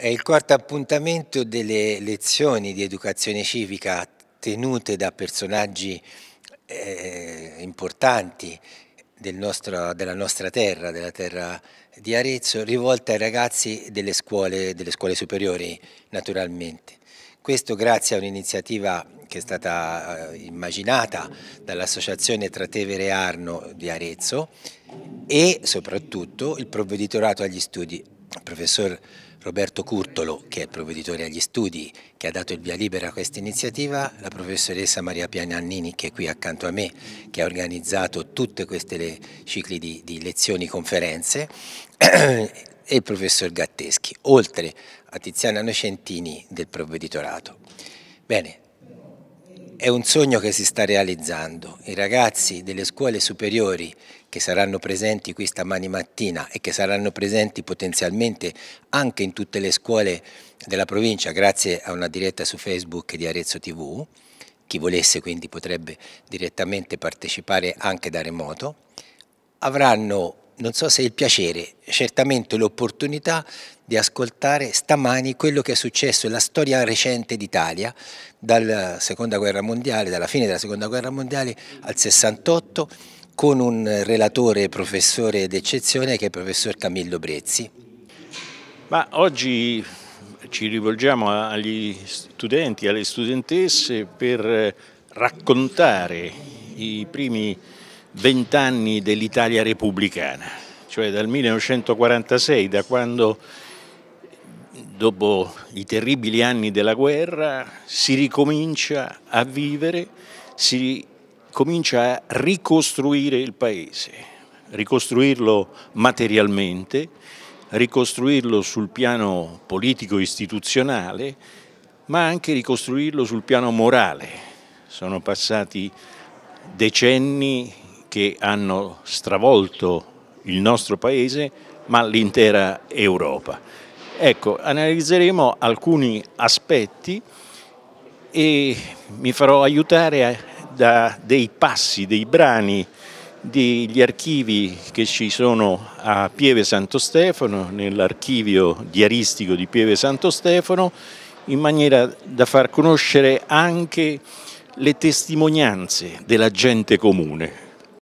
È il quarto appuntamento delle lezioni di educazione civica tenute da personaggi eh, importanti del nostro, della nostra terra, della terra di Arezzo, rivolte ai ragazzi delle scuole, delle scuole superiori naturalmente. Questo grazie a un'iniziativa che è stata eh, immaginata dall'associazione Tratevere e Arno di Arezzo e soprattutto il provveditorato agli studi il professor Roberto Curtolo, che è provveditore agli studi, che ha dato il via libera a questa iniziativa, la professoressa Maria Pianannini, che è qui accanto a me, che ha organizzato tutti questi cicli di, di lezioni, conferenze, e il professor Gatteschi, oltre a Tiziana Nocentini del provveditorato. Bene, è un sogno che si sta realizzando. I ragazzi delle scuole superiori che saranno presenti qui stamani mattina e che saranno presenti potenzialmente anche in tutte le scuole della provincia grazie a una diretta su Facebook di Arezzo TV, chi volesse quindi potrebbe direttamente partecipare anche da remoto, avranno non so se il piacere, certamente l'opportunità di ascoltare stamani quello che è successo nella storia recente d'Italia, dalla seconda guerra mondiale, dalla fine della seconda guerra mondiale al 68, con un relatore professore d'eccezione che è il professor Camillo Brezzi. Ma oggi ci rivolgiamo agli studenti, alle studentesse per raccontare i primi vent'anni dell'Italia repubblicana, cioè dal 1946, da quando dopo i terribili anni della guerra si ricomincia a vivere, si comincia a ricostruire il paese, ricostruirlo materialmente, ricostruirlo sul piano politico-istituzionale, ma anche ricostruirlo sul piano morale. Sono passati decenni che hanno stravolto il nostro paese ma l'intera Europa. Ecco, analizzeremo alcuni aspetti e mi farò aiutare da dei passi, dei brani degli archivi che ci sono a Pieve Santo Stefano, nell'archivio diaristico di Pieve Santo Stefano, in maniera da far conoscere anche le testimonianze della gente comune,